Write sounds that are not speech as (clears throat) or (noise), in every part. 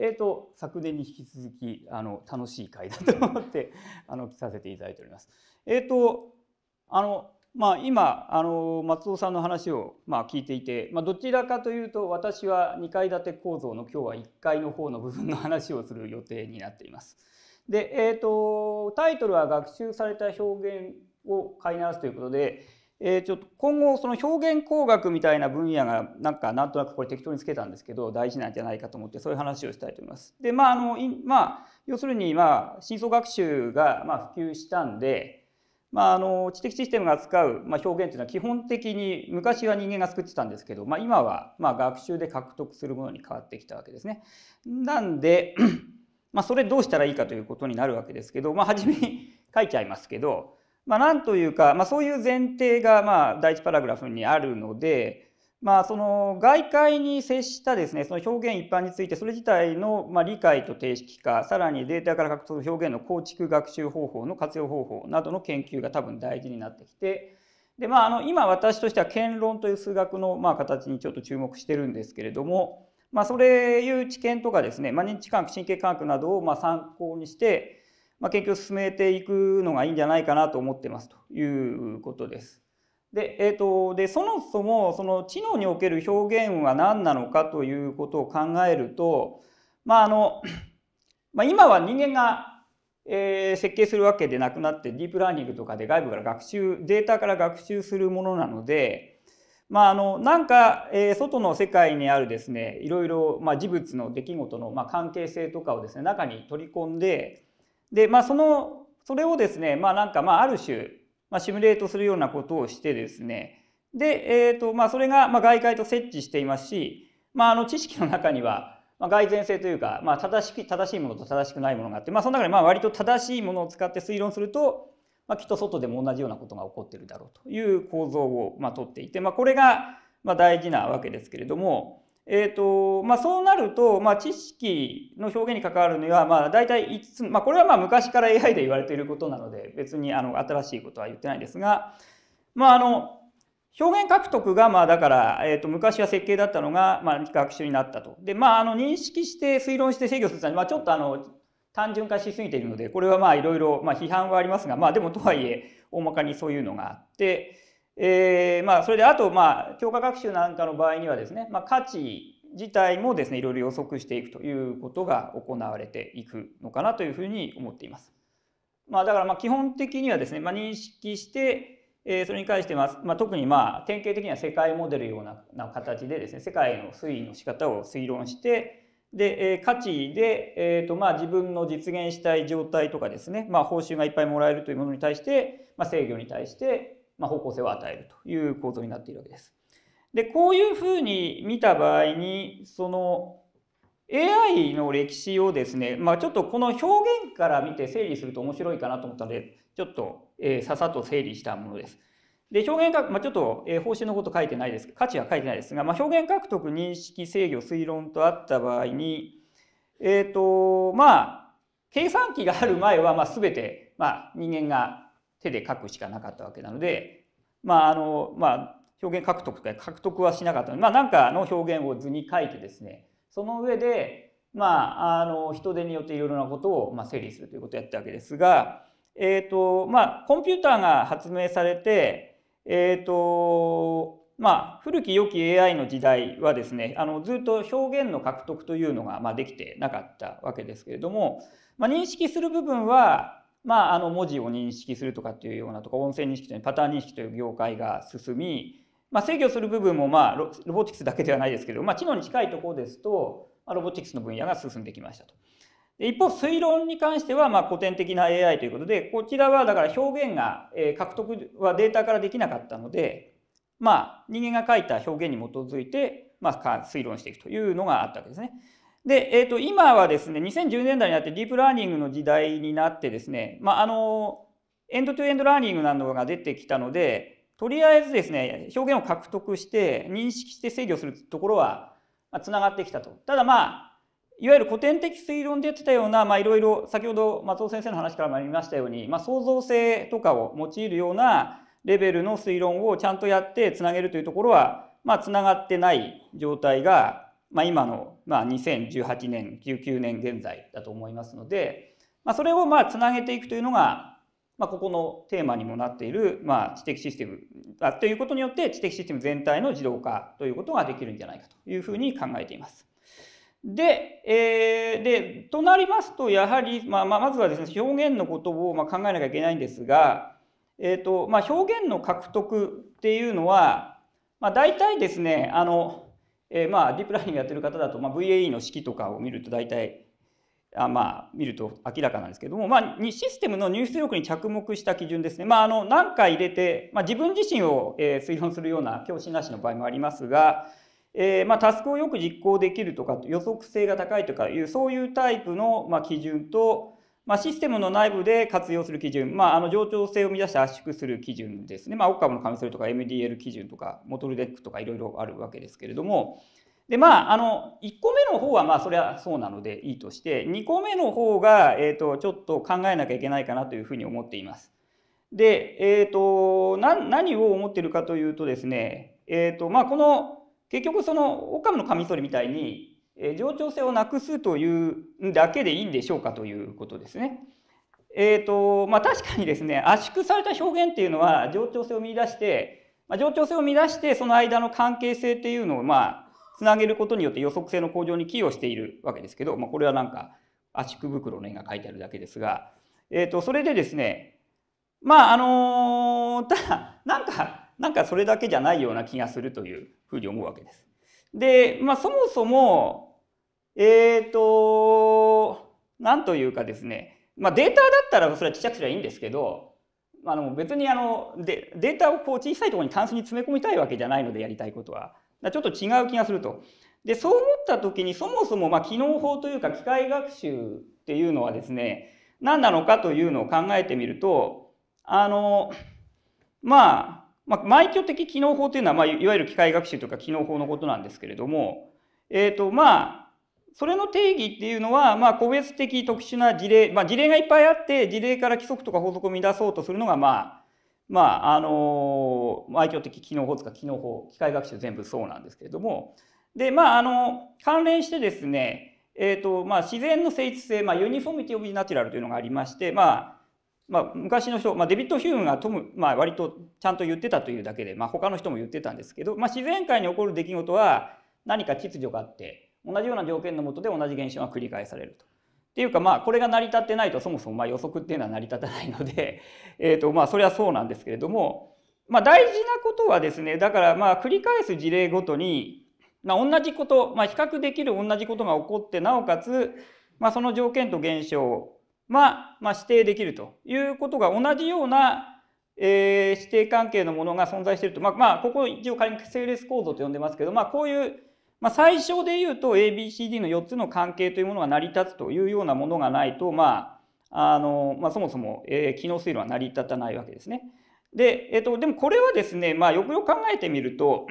えーと、昨年に引き続きあの楽しい会だと思ってあの来させていただいております。えーとあのまあ、今あの松尾さんの話をまあ聞いていて、まあ、どちらかというと私は2階建て構造の今日は1階の方の部分の話をする予定になっています。で、えーと、タイトルは「学習された表現を飼いならす」ということで、えー、ちょっと今後その表現工学みたいな分野がなんかなんとなくこれ適当につけたんですけど大事なんじゃないかと思ってそういう話をしたいと思います。でまああの、まあ、要するにまあ深層学習がまあ普及したんでまあ、あの知的システムが扱う、まあ、表現というのは基本的に昔は人間が作ってたんですけど、まあ、今はまあ学習で獲得するものに変わってきたわけですね。なんで、(clears throat) まあ、それどうしたらいいかということになるわけですけど、まあ、初めに書いちゃいますけど、まあ、なんというか、まあ、そういう前提がまあ第一パラグラフにあるので、まあ、その外界に接したですねその表現一般についてそれ自体のま理解と定式化さらにデータから獲得表現の構築学習方法の活用方法などの研究が多分大事になってきてで、まあ、あの今私としては検論という数学のま形にちょっと注目してるんですけれども、まあ、それいう知見とかですね、まあ、認知科学神経科学などをま参考にして、ま研究を進めていくのがいいんじゃないかなと思ってますということです。で、えーと、でそもそもその知能における表現は何なのかということを考えると、まああの (clears throat) まあ、今は人間が、えー、設計するわけでなくなってディープラーニングとかで外部から学習データから学習するものなので、まあ、あのなんか、えー、外の世界にあるですねいろいろ、まあ、事物の出来事の、まあ、関係性とかをですね中に取り込んでで、まあ、そのそれをですね、まあ、なんか、まあ、ある種まあ、シミュレートするようなことをしてですねで、えーとまあ、それが、まあ、外界と設置していますし、まあ、あの知識の中には、まあ、蓋然性というか、まあ、正し正しいものと正しくないものがあって、まあ、その中でまあ割と正しいものを使って推論すると、まあ、きっと外でも同じようなことが起こってるだろうという構造をまあとっていて、まあ、これがまあ大事なわけですけれども、えーとまあ、そうなると、まあ、知識の表現に関わるには、まあ、大体5つ、まあ、これはまあ昔から AI で言われていることなので別にあの新しいことは言ってないですが、まあ、あの表現獲得がまあだから、えー、と昔は設計だったのが、まあ、学習になったと。で、まあ、あの認識して推論して制御するのは、まあ、ちょっとあの単純化しすぎているのでこれはまあいろいろ批判はありますが、まあ、でもとはいえ大まかにそういうのがあって。えー、まあ、それであと、まあ、強化学習なんかの場合にはですね、まあ、価値自体もですねいろいろ予測していくということが行われていくのかなというふうに思っています。まあ、だからまあ基本的にはですね、まあ、認識して、えー、それに関してま、まあ、特にまあ典型的には世界モデルような形でですね世界の推移の仕方を推論してで、えー、価値で、えーとまあ、自分の実現したい状態とかですね、まあ、報酬がいっぱいもらえるというものに対して、まあ、制御に対してま方向性を与えるという構造になっているわけです。でこういうふうに見た場合にその AI の歴史をですね、まあ、ちょっとこの表現から見て整理すると面白いかなと思ったのでちょっと、えー、ささっと整理したものです。で表現か、まあ、ちょっと、えー、報のこと書いてないです価値は書いてないですが、まあ、表現獲得認識制御推論とあった場合にえっ、ー、とまあ計算機がある前はま全て、ま人間が手で書くしかなかったわけなので、まああのまあ、表現獲得とか獲得はしなかったので、まあ、何かの表現を図に書いてですねその上で、まあ、あの人手によっていろいろなことを、まあ、整理するということをやったわけですが、えーとまあ、コンピューターが発明されて、えーとまあ、古き良き AI の時代はですねあのずっと表現の獲得というのが、まあ、できてなかったわけですけれども、まあ、認識する部分はまあ、あの文字を認識するとかっていうようなとか音声認識というパターン認識という業界が進み、まあ、制御する部分も、まあ、ロボティクスだけではないですけど、まあ、知能に近いところですと、まあ、ロボティクスの分野が進んできましたと。一方推論に関してはまあ古典的な AI ということでこちらはだから表現が、えー、獲得はデータからできなかったので、まあ、人間が書いた表現に基づいて、まあ、推論していくというのがあったわけですね。で、えー、と今はですね2010年代になってディープラーニングの時代になってですね、まあ、あのエンドトゥエンドラーニングなどが出てきたのでとりあえずですね表現を獲得して認識して制御するところはつながってきたと。ただまあいわゆる古典的推論でやってたような、まあ、いろいろ先ほど松尾先生の話からもありましたように、まあ、創造性とかを用いるようなレベルの推論をちゃんとやってつなげるというところは、まあ、つながってない状態がまあ、今の、まあ、2018年19年現在だと思いますので、まあ、それをまあつなげていくというのが、まあ、ここのテーマにもなっている、まあ、知的システムあということによって知的システム全体の自動化ということができるんじゃないかというふうに考えています。で、えー、でとなりますとやはり、まあ、まずはですね表現のことをまあ考えなきゃいけないんですが、えーとまあ、表現の獲得っていうのは、まあ、大体ですねあのえー、まあディープラーニングやってる方だと、まあ、VAE の式とかを見ると大体あまあ見ると明らかなんですけども、まあ、システムの入出力に着目した基準ですね、まあ、あの何回入れて、まあ、自分自身を、えー、推論するような教師なしの場合もありますが、えーまあ、タスクをよく実行できるとか予測性が高いとかいうそういうタイプの、まあ、基準と、まあ、システムの内部で活用する基準、まあ、あの冗長性を生み出して圧縮する基準ですね、まあ、オッカムのカミソリとか MDL 基準とかモトルデックとかいろいろあるわけですけれどもでまああの1個目の方はまあそれはそうなのでいいとして2個目の方が、えーと、ちょっと考えなきゃいけないかなというふうに思っています。で、えーと、何を思ってるかというとですね、えーとまあ、この結局そのオッカムのカミソリみたいにえー、冗長性をなくすというだけでいいんでしょうかということですね。えーとまあ、確かにですね圧縮された表現っていうのは冗長性を見出して、まあ、冗長性を見出してその間の関係性っていうのをまあつなげることによって予測性の向上に寄与しているわけですけど、まあ、これはなんか圧縮袋の絵が書いてあるだけですが、えー、とそれでですねまああのー、ただなんかなんかそれだけじゃないような気がするというふうに思うわけです。で、まあ、そもそもえっ、ー、と、なんというかですね、まあ、データだったらそれはちっちゃくすればいいんですけど、あの別にあのデデータをこう小さいところに単純に詰め込みたいわけじゃないのでやりたいことは。ちょっと違う気がすると。で、そう思った時にそもそもまあ機能法というか機械学習っていうのはですね、何なのかというのを考えてみると、あの、まあ、まあ、埋挙的機能法というのは、まあ、いわゆる機械学習とか機能法のことなんですけれども、えっ、ー、と、まあ、それの定義っていうのは、まあ、個別的特殊な事例、まあ、事例がいっぱいあって事例から規則とか法則を見出そうとするのがまあまああの愛嬌的機能法とか機能法機械学習全部そうなんですけれどもでまああの関連してですね、えーとまあ、自然の性質性、まあ、ユニフォミティ・オブ・ナチュラルというのがありまして、まあ、まあ、昔の人、まあ、デビッド・ヒューンがトム、まあ、割とちゃんと言ってたというだけで、まあ、他の人も言ってたんですけど、まあ、自然界に起こる出来事は何か秩序があって同じような条件のもとで同じ現象が繰り返されると。っていうかまあこれが成り立ってないとそもそもま予測っていうのは成り立たないので、(laughs) えとまあそれはそうなんですけれども、まあ、大事なことはですねだからまあ繰り返す事例ごとに、まあ、同じこと、まあ、比較できる同じことが起こってなおかつ、まあ、その条件と現象まあ、まあ、指定できるということが同じような、え指定関係のものが存在していると、まあ、まあ、ここ一応仮に整列構造と呼んでますけど、まあ、こういうまあ、最小で言うと ABCD の4つの関係というものが成り立つというようなものがないと、まああのまあ、そもそも、えー、機能推論は成り立たないわけですね。で,、えーと、でもこれはですね、まあ、よくよく考えてみると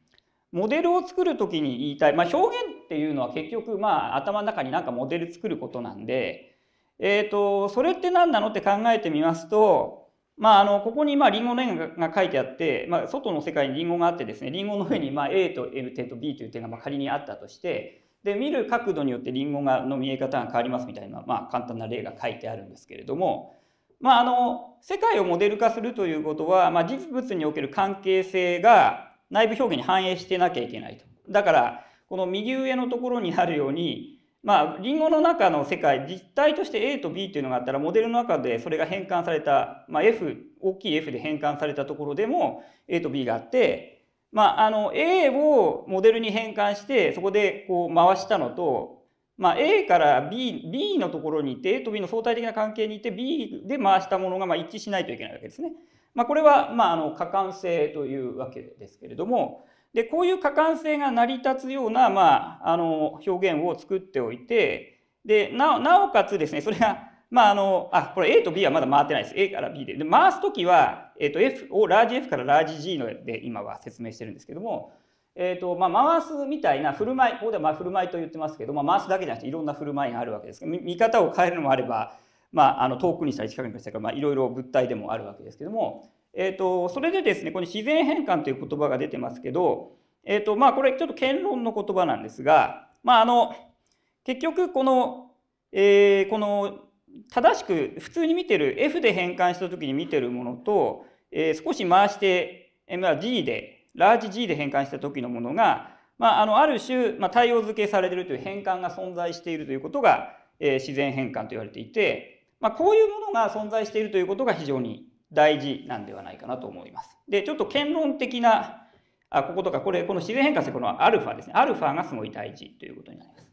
(clears throat) モデルを作る時に言いたい、まあ、表現っていうのは結局、まあ、頭の中になんかモデル作ることなんで、えーとそれって何なのって考えてみますとまあ、あのここにまあリンゴの円が書いてあって、まあ、外の世界にリンゴがあってですねリンゴの上にまあ A と L 点と B という点がまあ仮にあったとしてで見る角度によってリンゴがの見え方が変わりますみたいな、まあ、簡単な例が書いてあるんですけれども、まあ、あの世界をモデル化するということは、まあ、実物における関係性が内部表現に反映してなきゃいけないと。だからこの右上のところにあるようにまあ、リンゴの中の世界、実体として A と B というのがあったら、モデルの中でそれが変換された、まあ、F、大きい F で変換されたところでも A と B があって、まあ、あの、A をモデルに変換して、そこでこう回したのと、まあ、A から B、B のところにいて、A と B の相対的な関係にいて、B で回したものがま一致しないといけないわけですね。まあ、これは、まあ、あの、可関性というわけですけれども、でこういう過感性が成り立つような、まあ、あの表現を作っておいてでなおかつですねそれが、まあ、あのあこれ A と B はまだ回ってないです A から B でで回す時は、えー、と F をラージ F からラージ G ので今は説明してるんですけども、えーとまあ、回すみたいな振る舞いここではまあ振る舞いと言ってますけど、まあ、回すだけじゃなくていろんな振る舞いがあるわけですけど見方を変えるのもあればまあ、あの遠くにしたり近くにしたりとか、まあ、いろいろ物体でもあるわけですけどもえっ、ー、と、それでですね、この自然変換という言葉が出てますけど、えっ、ー、と、まあ、これちょっと言論の言葉なんですが、まあ、あの、結局、この、えー、この、正しく、普通に見てる、F で変換した時に見てるものと、えー、少し回して、G で、ラージ G で変換した時のものが、まあ、あのある種、まあ、対応付けされてるという変換が存在しているということが、えー、自然変換と言われていて、まあ、こういうものが存在しているということが非常に大事なんではないかなと思います。で、ちょっと権論的な、あ、こことか、これ、この自然変化性、このアルファですね。アルファがすごい大事ということになります。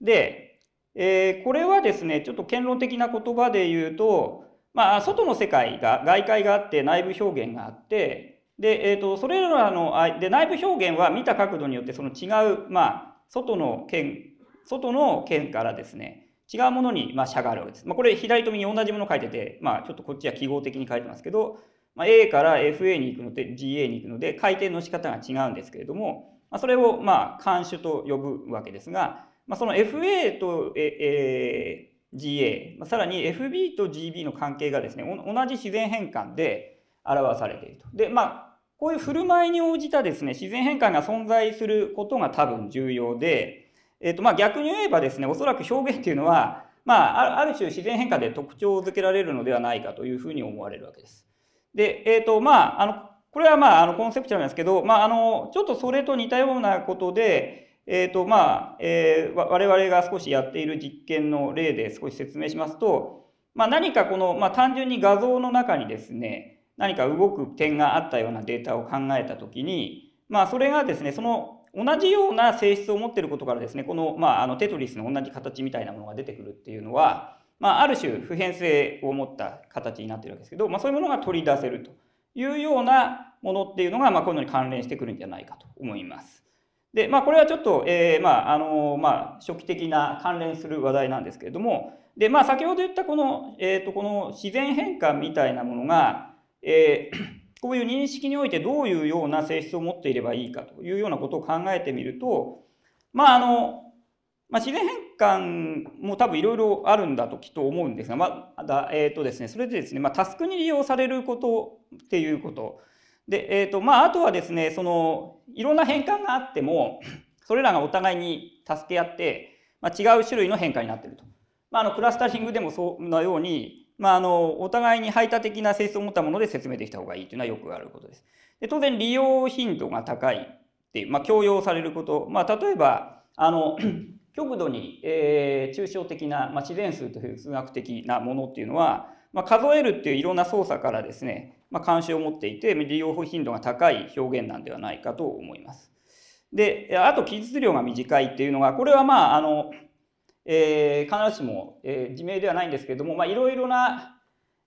で、えー、これはですね、ちょっと権論的な言葉で言うと、まあ、外の世界が、外界があって、内部表現があって、で、えっ、ー、と、それらの、で、内部表現は見た角度によって、その違う、まあ、外の剣、外の剣からですね、違うものに、まあ、差があるわけです。まあ、これ左と右同じもの書いてて、まあ、ちょっとこっちは記号的に書いてますけど、まあ、A から FA に行くので GA に行くので回転の仕方が違うんですけれども、まあ、それをまあ監守と呼ぶわけですが、まあ、その FA と、えー、GA、まあ、さらに FB と GB の関係がですね同じ自然変換で表されていると。でまあこういう振る舞いに応じたですね自然変換が存在することが多分重要で、えっ、ー、とまあ、逆に言えばですねおそらく表現っていうのは、まあ、ある種自然変化で特徴づけられるのではないかというふうに思われるわけです。で、えっ、ー、とまあ、あのこれはまああのコンセプトなんですけど、まあ、あのちょっとそれと似たようなことで、えっ、ー、とまあえー、我々が少しやっている実験の例で少し説明しますと、まあ、何かこの、まあ、単純に画像の中にですね何か動く点があったようなデータを考えた時に、まあ、それがですねその同じような性質を持ってることからですねこの,、まあ、あのテトリスの同じ形みたいなものが出てくるっていうのは、まあ、ある種普遍性を持った形になってるわけですけど、まあ、そういうものが取り出せるというようなものっていうのが、まあ、こういうのに関連してくるんじゃないかと思います。でまあ、これはちょっと、えー、まああのまあ、初期的な関連する話題なんですけれどもで、まあ、先ほど言ったこの,、えーと、とこの自然変化みたいなものが、えーこういう認識においてどういうような性質を持っていればいいかというようなことを考えてみると、まああの、まあ、自然変換も多分いろいろあるんだときっと思うんですが、まだ、えっ、ー、とですね、それでですね、まあ、タスクに利用されることっていうこと。で、えっ、ー、と、まあ、あとはですね、その、いろんな変換があっても、それらがお互いに助け合って、まあ、違う種類の変化になっていると。まあ、あのクラスタリングでもそのようにまあ、あの、お互いに排他的な性質を持ったもので説明できた方がいいというのはよくあることです。で当然、利用頻度が高いっていう、まあ、強要されること、まあ、例えば、あの、(clears throat) 極度に、えー、抽象的な、まあ、自然数という数学的なものっていうのは、まあ、数えるっていういろんな操作からですね、まあ、関心を持っていて利用頻度が高い表現なんではないかと思います。であと記述量が短いっていうのがこれはまああのえー、必ずしも、えー、自明ではないんですけれども、まあ、いろいろな、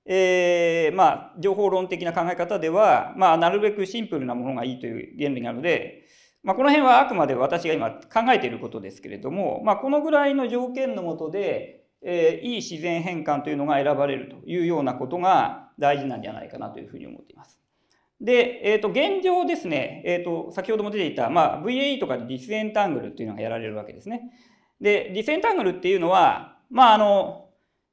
えーまあ、情報論的な考え方では、まあ、なるべくシンプルなものがいいという原理なので、まあ、この辺はあくまで私が今考えていることですけれども、まあ、このぐらいの条件のもとで、えー、いい自然変換というのが選ばれるというようなことが大事なんじゃないかなというふうに思っています。で、えー、と現状ですね、えー、と先ほども出ていた、まあ、VAE とかでディスエンタングルというのがやられるわけですね。で、ディセンタングルっていうのは、まああの、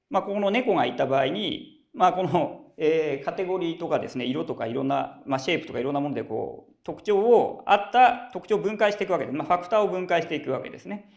まあ、この猫がいた場合に、まあ、この、えー、カテゴリーとかですね、色とかいろんな、まあ、シェイプとかいろんなものでこう、特徴を、あった特徴を分解していくわけです。まあ、ファクターを分解していくわけですね。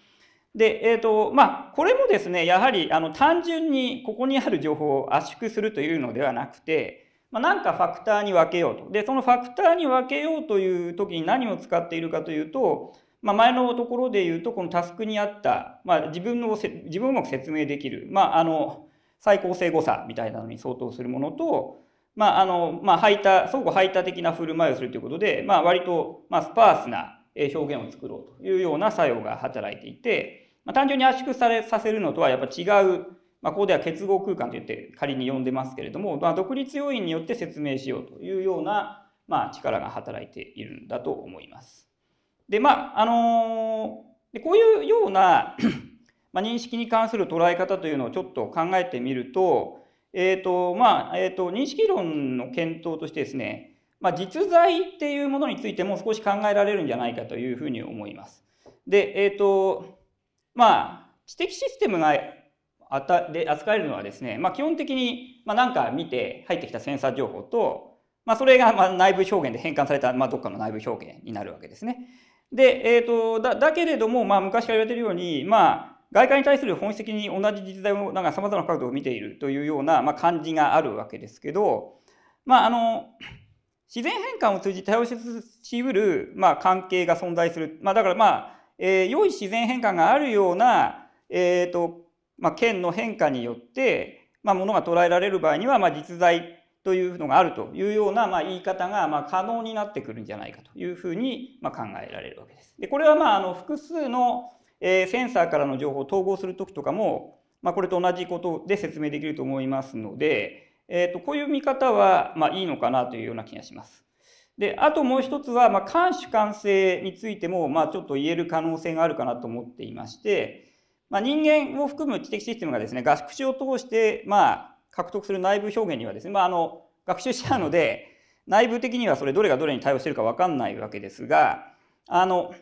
で、えっ、ー、と、まあ、これもですね、やはり、あの、単純にここにある情報を圧縮するというのではなくて、まあ、なんかファクターに分けようと。で、そのファクターに分けようという時に何を使っているかというと、まあ、前のところで言うとこのタスクにあった、まあ、自分の自分をうまく説明できる、まあ、あの最高性誤差みたいなのに相当するものと、まああのまあ、排他相互排他的な振る舞いをするということで、まあ、割と、まあ、スパースな表現を作ろうというような作用が働いていて、まあ、単純に圧縮されさせるのとはやっぱ違う、まあ、ここでは結合空間といって仮に呼んでますけれども、まあ、独立要因によって説明しようというような、まあ、力が働いているんだと思います。で、まあ、あのー、でこういうような (clears throat) まあ、認識に関する捉え方というのをちょっと考えてみると、えっ、ー、と、まあ、えっ、ー、と、認識論の検討としてですね、まあ、実在っていうものについても少し考えられるんじゃないかというふうに思います。で、えっ、と、まあ、知的システムがあたで扱えるのはですね、まあ、基本的に、まあ、なんか見て入ってきたセンサー情報と、まあ、それがまあ内部表現で変換された、まあ、どっかの内部表現になるわけですね。で、えっ、ー、とだ、だけれども、まあ、昔から言われてるように、まあ、外界に対する本質的に同じ実在を、なんか様々な角度を見ているというような、まあ、感じがあるわけですけど、まあ、あの、自然変換を通じ多様しうる、まあ、関係が存在する。まあ、だからまあ、えー、良い自然変換があるような、えっ、ー、と、まあ、県の変化によって、まあ、ものが捉えられる場合には、まあ、実在というのがあるというような、ま言い方が、ま可能になってくるんじゃないかというふうに、ま考えられるわけです。でこれは、まあ、あの複数の、えセンサーからの情報を統合するときとかも、まこれと同じことで説明できると思いますので、えーと、こういう見方は、まいいのかなというような気がします。であともう一つは、まあ、監視管制についても、まあ、ちょっと言える可能性があるかなと思っていまして、まあ、人間を含む知的システムがですね学習を通して、まあ獲得する内部表現にはですね、まあ、あの学習者なので内部的にはそれどれがどれに対応してるか分かんないわけですがあの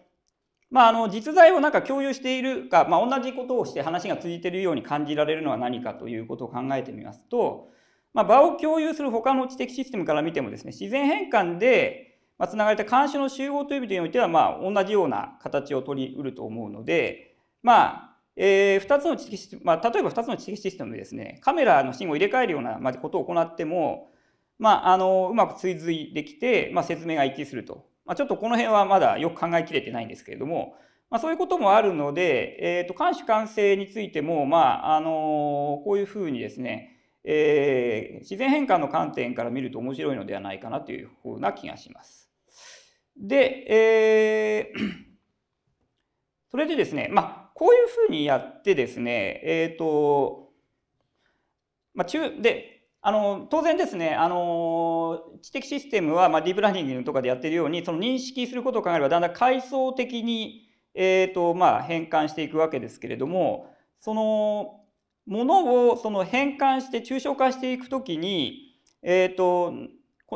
まあ、あの実在をなんか共有しているか、まあ、同じことをして話が通じているように感じられるのは何かということを考えてみますと、まあ、場を共有する他の知的システムから見てもですね自然変換でつながれた監視の集合という意味においては、まあ、同じような形を取りうると思うので、まあ、えー、2つの知識、まあ、例えば2つの知識システムでですね、カメラの信号を入れ替えるようなことを行っても、まあ、あのうまく追随できて、まあ、説明が一致すると。まあ、ちょっとこの辺はまだよく考えきれてないんですけれども、まあ、そういうこともあるので、えーと、と監視管についても、まああのこういうふうにですね、えー、自然変換の観点から見ると面白いのではないかなというふうな気がします。で、えー、(clears throat) それでですね、まあこういうふうにやってですね、えっ、ー、と、まあ、中、で、あの、当然ですね、あの、知的システムは、まあ、ディープラーニングとかでやってるように、その認識することを考えれば、だんだん階層的に、えっ、ー、と、まあ、変換していくわけですけれども、その、ものをその変換して抽象化していくときに、えっ、ー、と、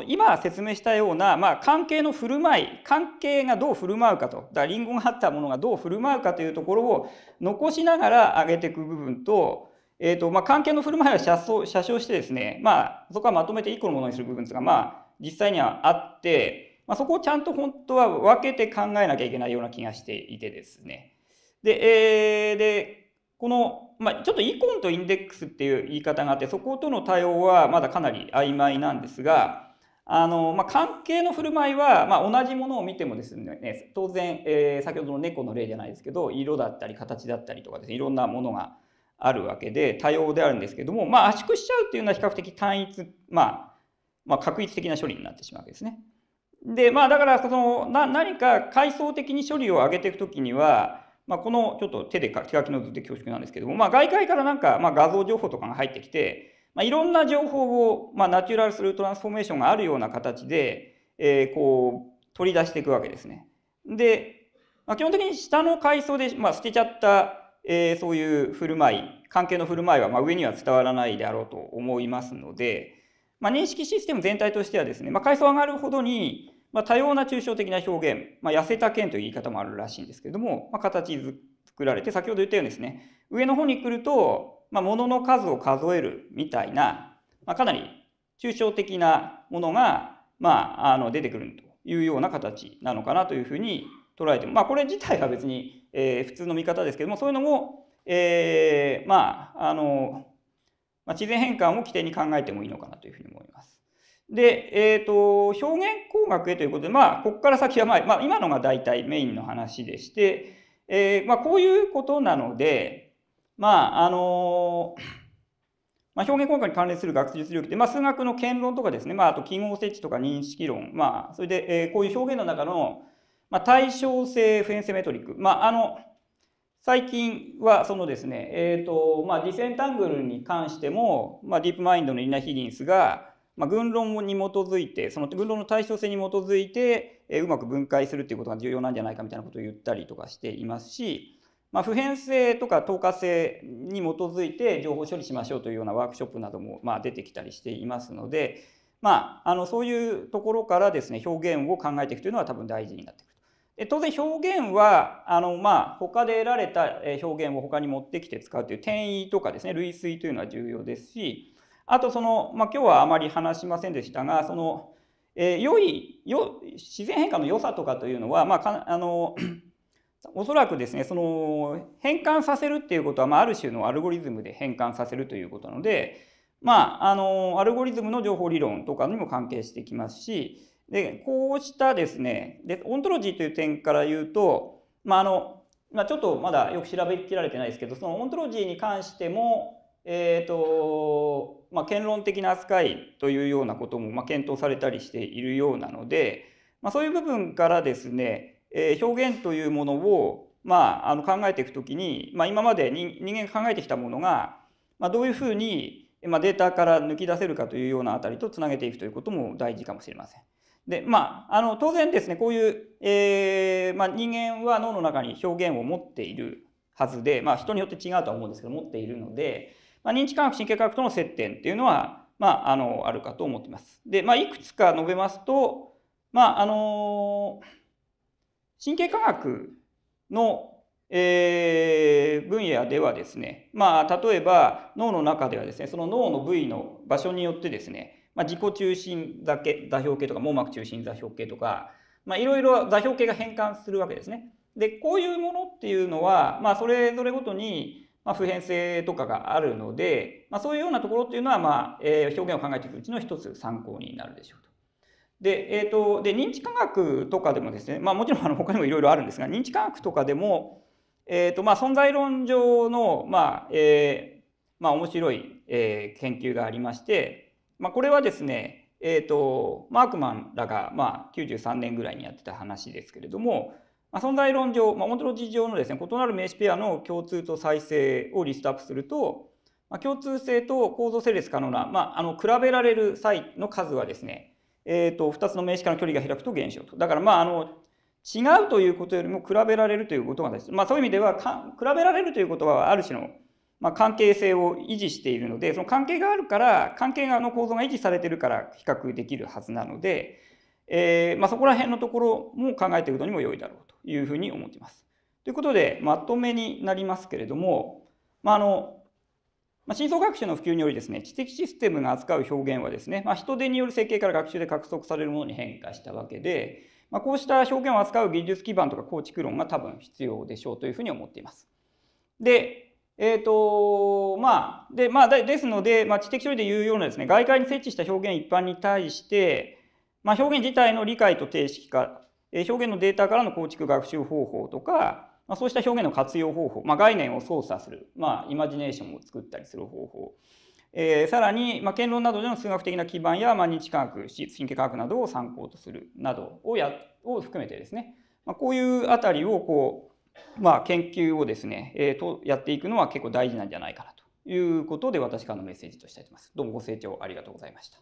今説明したような、まあ、関係の振る舞い関係がどう振る舞うかとだからリンゴがあったものがどう振る舞うかというところを残しながら上げていく部分と,、えーとまあ、関係の振る舞いは車掌してですね、まあ、そこはまとめて1個のものにする部分ですが、まあ、実際にはあって、まあ、そこをちゃんと本当は分けて考えなきゃいけないような気がしていてですね。で,、えー、でこの、まあ、ちょっとイコンとインデックスっていう言い方があってそことの対応はまだかなり曖昧なんですが。あのまあ、関係の振る舞いは、まあ、同じものを見てもですね当然、えー、先ほどの猫の例じゃないですけど色だったり形だったりとかです、ね、いろんなものがあるわけで多様であるんですけども、まあ、圧縮しちゃうっていうのは比較的単一、まあ、まあ確一的な処理になってしまうわけですね。でまあだからそのな何か階層的に処理を上げていくときには、まあ、このちょっと手で手書きの図で恐縮なんですけども、まあ、外界からなんか、まあ、画像情報とかが入ってきてまあ、いろんな情報を、まあ、ナチュラルスルートランスフォーメーションがあるような形で、えー、こう取り出していくわけですね。で、まあ、基本的に下の階層で、まあ、捨てちゃった、えー、そういう振る舞い関係の振る舞いは、まあ、上には伝わらないであろうと思いますので、まあ、認識システム全体としてはですね、まあ、階層上がるほどに、まあ、多様な抽象的な表現、まあ、痩せた剣という言い方もあるらしいんですけれども、まあ、形作られて先ほど言ったようにですね上の方に来るとまあ、物の数を数えるみたいな、まあ、かなり抽象的なものが、まあ、あの出てくるというような形なのかなというふうに捉えても、まあ、これ自体は別に、えー、普通の見方ですけどもそういうのも、えー、まああの、まあ、自然変換を起点に考えてもいいのかなというふうに思います。で、えーと、表現工学へということで、まあ、ここから先は、ままあ、今のが大体メインの話でして、えーまあ、こういうことなので、まあ、あのまあ、表現効果に関連する学術領域で、まあ、数学の検論とかですね、まあ、あと記号設置とか認識論、まあ、それで、えー、こういう表現の中の、まあ、対称性フェンセメトリック、まあ、あの最近はそのですね、えーとまあ、ディセンタングルに関しても、まあ、ディープマインドのイナ・ヒギンスが、まあ、群論に基づいてその群論の対称性に基づいて、えー、うまく分解するっていうことが重要なんじゃないかみたいなことを言ったりとかしていますしまあ、普遍性とか透過性に基づいて情報処理しましょうというようなワークショップなどもま出てきたりしていますので、まあ、あのそういうところからですね表現を考えていくというのは多分大事になってくるで当然表現はあの、まあ、他で得られた表現を他に持ってきて使うという転移とかですね類推というのは重要ですしあとその、まあ、今日はあまり話しませんでしたがその、えー、良いよ自然変化の良さとかというのは、まあ、あのおそらくですねその変換させるっていうことは、まあ、ある種のアルゴリズムで変換させるということなので、まあ、あのアルゴリズムの情報理論とかにも関係してきますしでこうしたですねでオントロジーという点から言うと、まああのまあ、ちょっとまだよく調べきられてないですけどそのオントロジーに関しても、えーとまあ、論的な扱いというようなことも、まあ、検討されたりしているようなので、まあ、そういう部分からですねえ表現というものを、まあ、あの考えていくときに、まあ、今まで人間が考えてきたものが、まあ、どういうふうに、まあ、データから抜き出せるかというようなあたりとつなげていくということも大事かもしれません。でまあ、あの当然ですねこういう、えー、まあ、人間は脳の中に表現を持っているはずで、まあ、人によって違うとは思うんですけど持っているので、まあ、認知科学神経科学との接点っていうのは、まあ、あのあるかと思っています。で、まあ、いくつか述べますと、まああのー神経科学の、えー、分野ではですね、まあ、例えば脳の中ではですねその脳の部位の場所によってですね、まあ、自己中心だけ座標系とか網膜中心座標系とかまいろいろ座標系が変換するわけですね。でこういうものっていうのは、まあ、それぞれごとにま普遍性とかがあるので、まあ、そういうようなところっていうのは、まあえ表現を考えていくうちの一つ参考になるでしょう。で、えーと、で認知科学とかでもですね、まあ、もちろんあの他にもいろいろあるんですが認知科学とかでも、えーとまあ、存在論上の、まあえーまあ、面白い、えー、研究がありまして、まあ、これはですね、えーと、マークマンらが、まあ、93年ぐらいにやってた話ですけれども、まあ、存在論上、まあ、オントロジー上のですね異なる名詞ペアの共通と再生をリストアップすると、ま共通性と構造整列可能な、まあ、あの比べられる際の数はですねえっ、ー、と、2つの名詞からの距離が開くと減少と。だから、まあ、あの、違うということよりも比べられるということが大切。まあ、そういう意味ではか、比べられるということは、ある種の、まあ、関係性を維持しているので、その関係があるから、関係側の構造が維持されているから比較できるはずなので、えー、まあ、そこら辺のところも考えていくのにも良いだろうというふうに思っています。ということで、まとめになりますけれども、まあ、あの、まあ、深層学習の普及によりですね、知的システムが扱う表現はですね、まあ、人手による設計から学習で獲得されるものに変化したわけで、まあ、こうした表現を扱う技術基盤とか構築論が多分必要でしょうというふうに思っています。で、えーとまあでまあ、ですので、まあ、知的処理で言うようなですね外界に設置した表現一般に対して、まあ、表現自体の理解と定式化表現のデータからの構築学習方法とかまあ、そうした表現の活用方法、まあ、概念を操作する、まあ、イマジネーションを作ったりする方法、えー、さらに、まあ、言論などでの数学的な基盤や、まあ、認知科学神経科学などを参考とするなどをやを含めてですね、まあ、こういうあたりをこう、まあ、研究をですね、えー、とやっていくのは結構大事なんじゃないかなということで私からのメッセージとしてあります。どうもご清聴ありがとうございました。